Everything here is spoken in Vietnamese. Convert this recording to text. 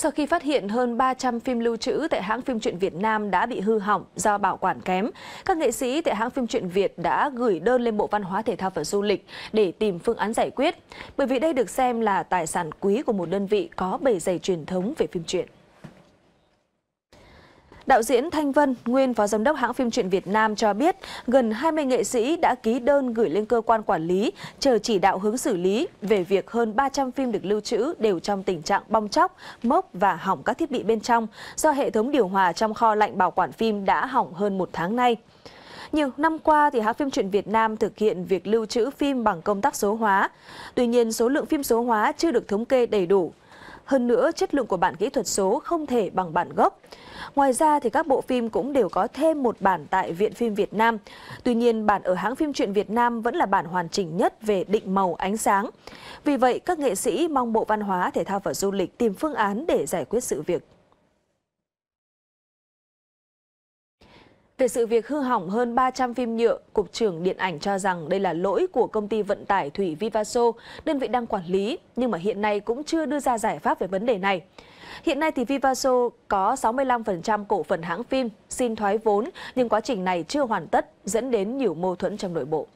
sau khi phát hiện hơn 300 phim lưu trữ tại hãng phim truyện Việt Nam đã bị hư hỏng do bảo quản kém, các nghệ sĩ tại hãng phim truyện Việt đã gửi đơn lên Bộ Văn hóa Thể thao và Du lịch để tìm phương án giải quyết, bởi vì đây được xem là tài sản quý của một đơn vị có bề dày truyền thống về phim truyện. Đạo diễn Thanh Vân, nguyên phó giám đốc hãng phim truyện Việt Nam cho biết, gần 20 nghệ sĩ đã ký đơn gửi lên cơ quan quản lý chờ chỉ đạo hướng xử lý về việc hơn 300 phim được lưu trữ đều trong tình trạng bong chóc, mốc và hỏng các thiết bị bên trong do hệ thống điều hòa trong kho lạnh bảo quản phim đã hỏng hơn một tháng nay. Nhiều năm qua, thì hãng phim truyện Việt Nam thực hiện việc lưu trữ phim bằng công tác số hóa. Tuy nhiên, số lượng phim số hóa chưa được thống kê đầy đủ hơn nữa, chất lượng của bản kỹ thuật số không thể bằng bản gốc. Ngoài ra, thì các bộ phim cũng đều có thêm một bản tại Viện phim Việt Nam. Tuy nhiên, bản ở hãng phim truyện Việt Nam vẫn là bản hoàn chỉnh nhất về định màu ánh sáng. Vì vậy, các nghệ sĩ mong Bộ Văn hóa, Thể thao và Du lịch tìm phương án để giải quyết sự việc. Về sự việc hư hỏng hơn 300 phim nhựa, Cục trưởng Điện ảnh cho rằng đây là lỗi của công ty vận tải Thủy Vivaso, đơn vị đang quản lý, nhưng mà hiện nay cũng chưa đưa ra giải pháp về vấn đề này. Hiện nay thì Vivaso có 65% cổ phần hãng phim, xin thoái vốn, nhưng quá trình này chưa hoàn tất, dẫn đến nhiều mâu thuẫn trong nội bộ.